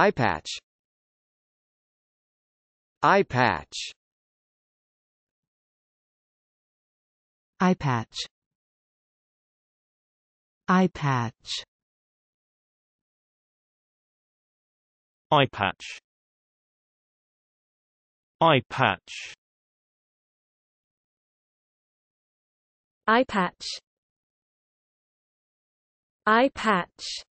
Eye patch. Eye patch. Eye patch. Eye patch. Eye patch. Eye patch. Eye patch. Eye patch.